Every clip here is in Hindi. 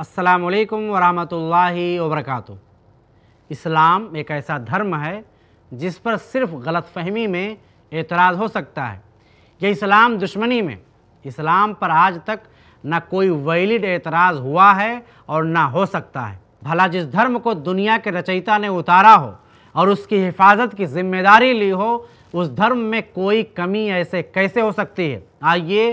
अस्सलाम वालेकुम वरहमतुल्लाहि वबरकातु इस्लाम एक ऐसा धर्म है जिस पर सिर्फ गलतफहमी में एतराज़ हो सकता है यह इस्लाम दुश्मनी में इस्लाम पर आज तक ना कोई वैलिड एतराज़ हुआ है और ना हो सकता है भला जिस धर्म को दुनिया के रचयिता ने उतारा हो और उसकी हिफाजत की जिम्मेदारी ली हो उस धर्म में कोई कमी ऐसे कैसे हो सकती है आइए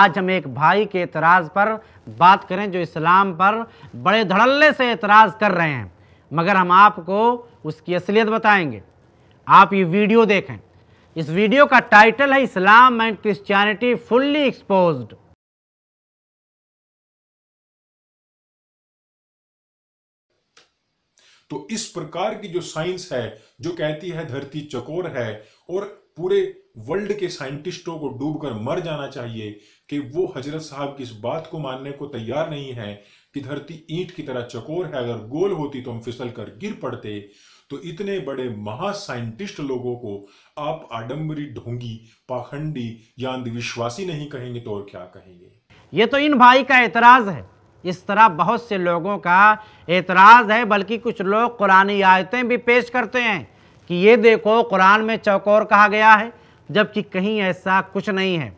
आज हम एक भाई के एतराज़ पर बात करें जो इस्लाम पर बड़े धड़ल्ले से एतराज़ कर रहे हैं मगर हम आपको उसकी असलियत बताएंगे आप ये वीडियो देखें इस वीडियो का टाइटल है Islam and Christianity fully exposed तो इस प्रकार की जो साइंस है जो कहती है धरती चकोर है और पूरे वर्ल्ड के साइंटिस्टों को डूबकर मर जाना चाहिए कि वो हजरत साहब की इस बात को मानने को तैयार नहीं है कि धरती ईंट की तरह चकोर है अगर गोल होती तो हम फिसल कर गिर पड़ते तो इतने बड़े महा साइंटिस्ट लोगों को आप आडम्बरी ढोंगी पाखंडी या अंधविश्वासी नहीं कहेंगे तो और क्या कहेंगे ये तो इन भाई का एतराज़ है इस तरह बहुत से लोगों का एतराज़ है बल्कि कुछ लोग कुरानी आयतें भी पेश करते हैं कि ये देखो कुरान में चौकोर कहा गया है जबकि कहीं ऐसा कुछ नहीं है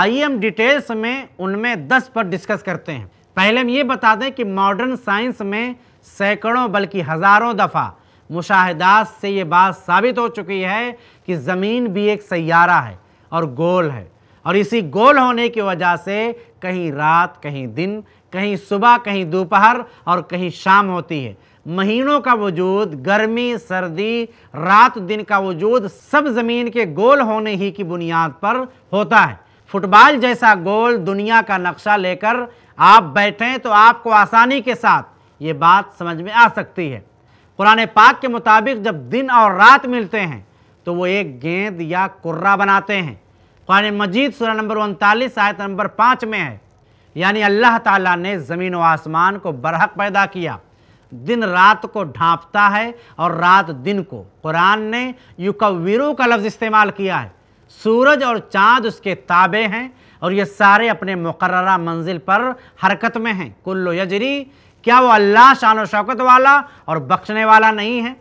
आइए हम डिटेल्स में उनमें दस पर डिस्कस करते हैं पहले हम ये बता दें कि मॉडर्न साइंस में सैकड़ों बल्कि हज़ारों दफ़ा मुशाहदात से ये बात साबित हो चुकी है कि ज़मीन भी एक सैारा है और गोल है और इसी गोल होने की वजह से कहीं रात कहीं दिन कहीं सुबह कहीं दोपहर और कहीं शाम होती है महीनों का वजूद गर्मी सर्दी रात दिन का वजूद सब ज़मीन के गोल होने ही की बुनियाद पर होता है फुटबॉल जैसा गोल दुनिया का नक्शा लेकर आप बैठें तो आपको आसानी के साथ ये बात समझ में आ सकती है कुरान पाक के मुताबिक जब दिन और रात मिलते हैं तो वो एक गेंद या कुर्रा बनाते हैं कुरान मजीद सूर्य नंबर उनतालीस आयत नंबर पाँच में है यानी अल्लाह ताला ने ज़मीन व आसमान को बरहक पैदा किया दिन रात को ढांपता है और रात दिन को कुरान ने युकवीरों का लफ्ज़ इस्तेमाल किया है सूरज और चाँद उसके ताबे हैं और ये सारे अपने मुकर्रा मंजिल पर हरकत में हैं कुल्लो यजरी क्या वो अल्लाह शान शौकत वाला और बख्शने वाला नहीं है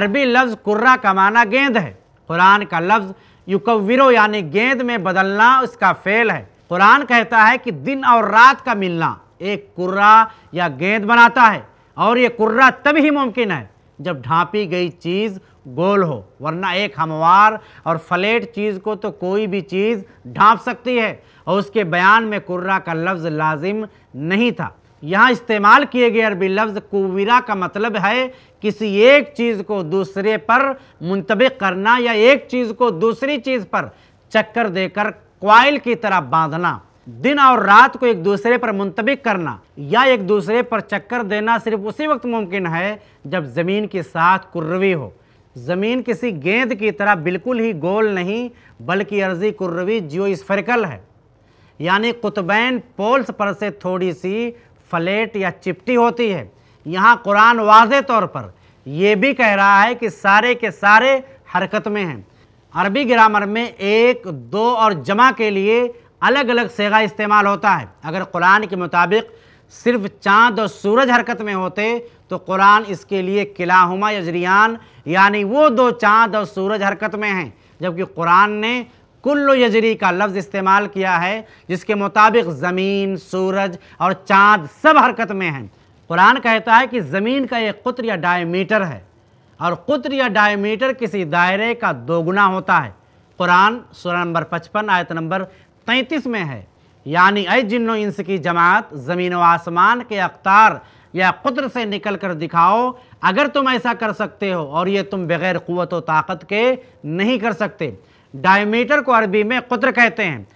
अरबी लफ्ज़ कुर्रा का माना गेंद है कुरान का लफ्ज़ युकविरो यानी गेंद में बदलना उसका फेल है कुरान कहता है कि दिन और रात का मिलना एक कुर्रा या गेंद बनाता है और ये कुर्रा तब ही मुमकिन है जब ढांपी गई चीज़ गोल हो वरना एक हमवार और फ्लेट चीज़ को तो कोई भी चीज़ ढांप सकती है और उसके बयान में कुर्रा का लफ्ज़ लाजिम नहीं था यहाँ इस्तेमाल किए गए अरबी लफ्ज़ कुविरा का मतलब है किसी एक चीज़ को दूसरे पर मुंतबिक करना या एक चीज़ को दूसरी चीज़ पर चक्कर देकर क्वाइल की तरह बांधना दिन और रात को एक दूसरे पर मुंतबिक करना या एक दूसरे पर चक्कर देना सिर्फ उसी वक्त मुमकिन है जब ज़मीन के साथ कुर्रवी हो ज़मीन किसी गेंद की तरह बिल्कुल ही गोल नहीं बल्कि अर्जी कुर्रवी जियोस्फेरिकल है यानी कुतबैन पोल्स पर से थोड़ी सी फ्लेट या चिपटी होती है यहाँ कुरान वाज तौर पर यह भी कह रहा है कि सारे के सारे हरकत में हैं अरबी ग्रामर में एक दो और जमा के लिए अलग अलग सेगा इस्तेमाल होता है अगर कुरान के मुताबिक सिर्फ चाँद और सूरज हरकत में होते तो कुरान इसके लिए किलाहुमा यजरियान यानी वो दो चाँद और सूरज हरकत में हैं जबकि कुरान ने कुल्लो यजरी का लफ्ज़ इस्तेमाल किया है जिसके मुताबिक ज़मीन सूरज और चाँद सब हरकत में हैं कुरान कहता है कि ज़मीन का एक कुत्र या डायमीटर है और कुत्र या डायमीटर किसी दायरे का दोगुना होता है कुरान सूरह नंबर पचपन आयत नंबर तैंतीस में है यानी ऐ जिन्नो इंस की जमात ज़मीन व आसमान के अख्तार या कुदर से निकल कर दिखाओ अगर तुम ऐसा कर सकते हो और ये तुम बग़ैर क़वत व ताकत के नहीं कर सकते डायमीटर को अरबी में कुदर कहते हैं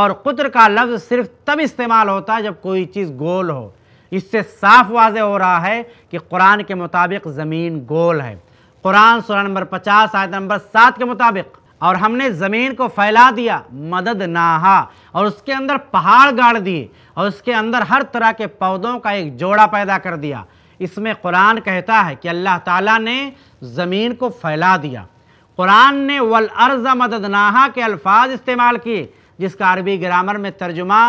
और कुदर का लफ्ज़ सिर्फ तब इस्तेमाल होता है जब कोई चीज़ गोल हो इससे साफ वाज हो रहा है कि कुरान के मुताबिक ज़मीन गोल है कुरान सूरह नंबर पचास आयत नंबर सात के मुताबिक और हमने ज़मीन को फैला दिया मदद नाहा और उसके अंदर पहाड़ गाड़ दिए और उसके अंदर हर तरह के पौधों का एक जोड़ा पैदा कर दिया इसमें कुरान कहता है कि अल्लाह ताला ने ज़मीन को फैला दिया कुरान ने वल अर्ज़ मदद नाहा के अल्फाज इस्तेमाल किए जिसका अरबी ग्रामर में तर्जुमा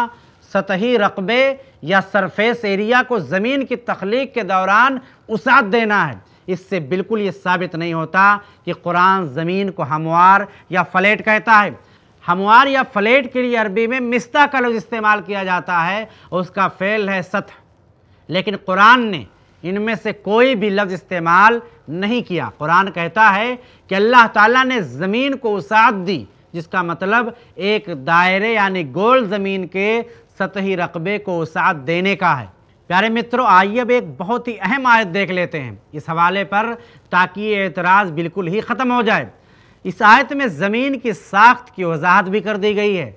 सतही रकबे या सरफेस एरिया को ज़मीन की तख्लीक के दौरान उसात देना है इससे बिल्कुल ये साबित नहीं होता कि कुरान ज़मीन को हमवार या फ्लैट कहता है हमवार या फ्लैट के लिए अरबी में मिस्ता का लफ्ज़ इस्तेमाल किया जाता है उसका फेल है सतह लेकिन कुरान ने इनमें से कोई भी लफ्ज़ इस्तेमाल नहीं किया कुरान कहता है कि अल्लाह ताला ने ज़मीन को उसात दी जिसका मतलब एक दायरे यानी गोल ज़मीन के सतही रकबे को उसात देने का है प्यारे मित्रों आइए अब एक बहुत ही अहम आयत देख लेते हैं इस हवाले पर ताकि ये एतराज़ बिल्कुल ही ख़त्म हो जाए इस आयत में ज़मीन की साख्त की वजाहत भी कर दी गई है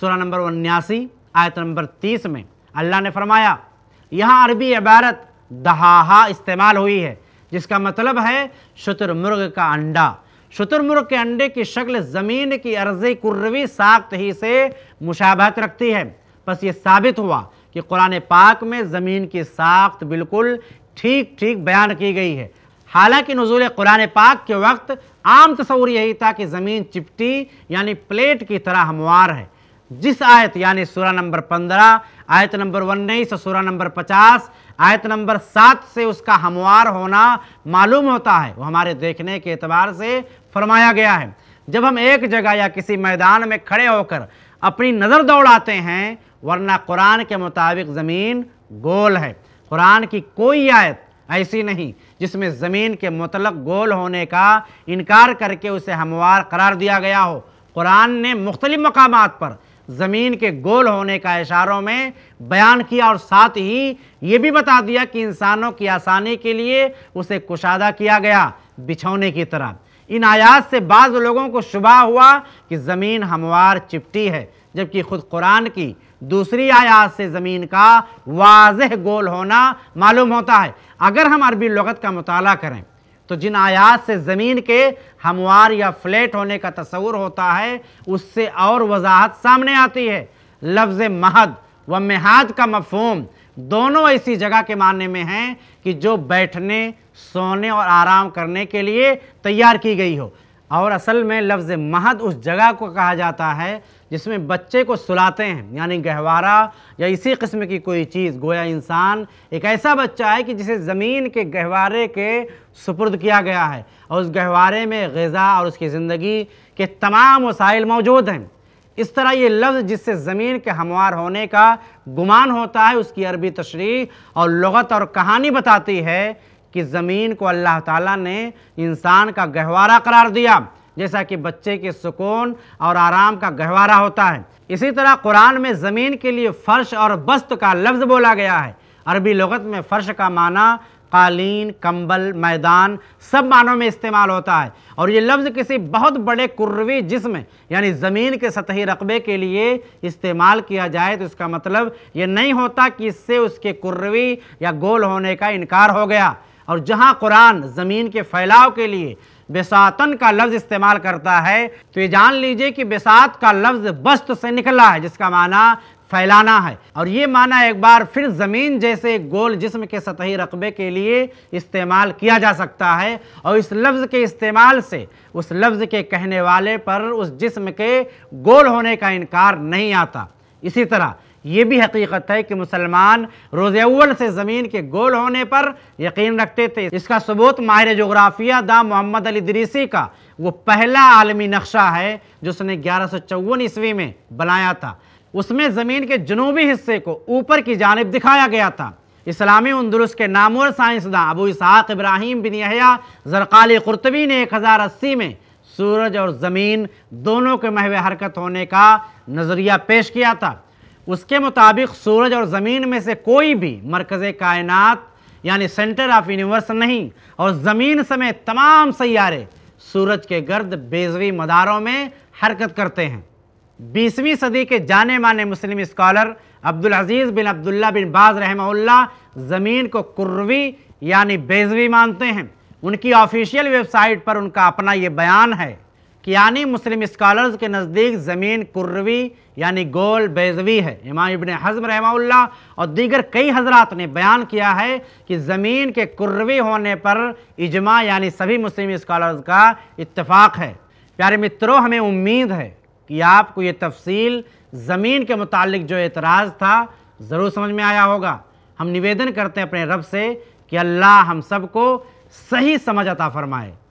सोलह नंबर उन्यासी आयत नंबर तीस में अल्लाह ने फरमाया यहाँ अरबी इबारत दहाहा इस्तेमाल हुई है जिसका मतलब है शतुरमुर्ग का अंडा शतुरमुर्ग के अंडे की शक्ल ज़मीन की अर्जी कुर्रवी साख्त ही से मुशाबहत रखती है बस ये साबित हुआ कि कुरान पाक में ज़मीन की साख्त बिल्कुल ठीक ठीक बयान की गई है हालांकि नजूल कुरान पाक के वक्त आम तस्वूर यही था कि ज़मीन चिपटी यानी प्लेट की तरह हमवार है जिस आयत यानी सूरा नंबर पंद्रह आयत नंबर उन्नीस और सूरा नंबर पचास आयत नंबर सात से उसका हमवार होना मालूम होता है वो हमारे देखने के अतबार से फरमाया गया है जब हम एक जगह या किसी मैदान में खड़े होकर अपनी नज़र दौड़ाते हैं वरना कुरान के मुताबिक ज़मीन गोल है कुरान की कोई आयत ऐसी नहीं जिसमें ज़मीन के मतलब गोल होने का इनकार करके उसे हमवार करार दिया गया हो कुरान ने मुख्तलिफ़ मकाम पर ज़मीन के गोल होने का इशारों में बयान किया और साथ ही ये भी बता दिया कि इंसानों की आसानी के लिए उसे कुशादा किया गया बिछौने की तरह इन आयात से बाज़ लोगों को शुबा हुआ कि ज़मीन हमवार चिपटी है जबकि खुद कुरान की दूसरी आयात से ज़मीन का वाज गोल होना मालूम होता है अगर हम अरबी लगत का मताल करें तो जिन आयात से ज़मीन के हमवार या फ्लैट होने का तस्वूर होता है उससे और वजाहत सामने आती है लफ्ज़ महद व महाद का मफहम दोनों ऐसी जगह के मानने में हैं कि जो बैठने सोने और आराम करने के लिए तैयार की गई हो और असल में लफ्ज़ महद उस जगह को कहा जाता है जिसमें बच्चे को सुलाते हैं यानी गहवारा या इसी किस्म की कोई चीज़ गोया इंसान एक ऐसा बच्चा है कि जिसे ज़मीन के गहवारे के सुपुर्द किया गया है और उस गहवारे में गज़ा और उसकी ज़िंदगी के तमाम वसाइल मौजूद हैं इस तरह ये लफ्ज़ जिससे ज़मीन के हमवार होने का गुमान होता है उसकी अरबी तशरी और लगत और कहानी बताती है कि ज़मीन को अल्लाह ताला ने इंसान का गहवारा करार दिया जैसा कि बच्चे के सुकून और आराम का गहवारा होता है इसी तरह कुरान में ज़मीन के लिए फ़र्श और बस्त का लफ्ज़ बोला गया है अरबी लगत में फ़र्श का माना कालीन कंबल मैदान सब मानों में इस्तेमाल होता है और ये लफ्ज़ किसी बहुत बड़े कुर्वी जिसम यानी ज़मीन के सतही रकबे के लिए इस्तेमाल किया जाए तो इसका मतलब ये नहीं होता कि इससे उसके कुर्वी या गोल होने का इनकार हो गया और जहाँ कुरान ज़मीन के फैलाव के लिए बेसातन का लफ्ज़ इस्तेमाल करता है तो ये जान लीजिए कि बेसात का लफ्ज़ बस्त से निकला है जिसका माना फैलाना है और ये माना एक बार फिर ज़मीन जैसे गोल जिस्म के सतही रकबे के लिए इस्तेमाल किया जा सकता है और इस लफ्ज़ के इस्तेमाल से उस लफ्ज़ के कहने वाले पर उस जिस्म के गोल होने का इनकार नहीं आता इसी तरह ये भी हकीकत है कि मुसलमान रोज़ अव्वल से ज़मीन के गोल होने पर यकीन रखते थे इसका सबूत माहिर जोग्राफिया दा मोहम्मद अली दरीसी का वो पहला आलमी नक्शा है जो उसने ग्यारह सौ चौवन ईस्वी में बनाया था उसमें ज़मीन के जनूबी हिस्से को ऊपर की जानब दिखाया गया था इस्लामी उन्दुरुस के नामवर साइंसदान अबू इसहाक इब्राहिम बिन यहया जरकाल कुरतबी ने एक हज़ार अस्सी में सूरज और ज़मीन दोनों के महव हरकत होने का नज़रिया पेश किया था उसके मुताबिक सूरज और ज़मीन में से कोई भी मरकज़ कायनात यानी सेंटर ऑफ यूनिवर्स नहीं और ज़मीन समेत तमाम सैारे सूरज के गर्द बेजवी मदारों में हरकत करते हैं बीसवीं सदी के जाने माने मुस्लिम scholar Abdul Aziz bin Abdullah bin Baz रहमल्ला ज़मीन को कुर्वी यानी बेजवी मानते हैं उनकी ऑफिशियल वेबसाइट पर उनका अपना ये बयान है कि यानी मुस्लिम स्कॉलर्स के नज़दीक ज़मीन कुर्रवी यानी गोल बेजवी है इमाम इबन हज़म रहमा और दीगर कई हजरात ने बयान किया है कि ज़मीन के कुर्रवी होने पर इजमा यानी सभी मुस्लिम स्कॉलर्स का इत्तफाक़ है प्यारे मित्रों हमें उम्मीद है कि आपको ये तफसील ज़मीन के मुतालिक जो एतराज़ था ज़रूर समझ में आया होगा हम निवेदन करते हैं अपने रब से कि अल्लाह हम सबको सही समझ अता फरमाए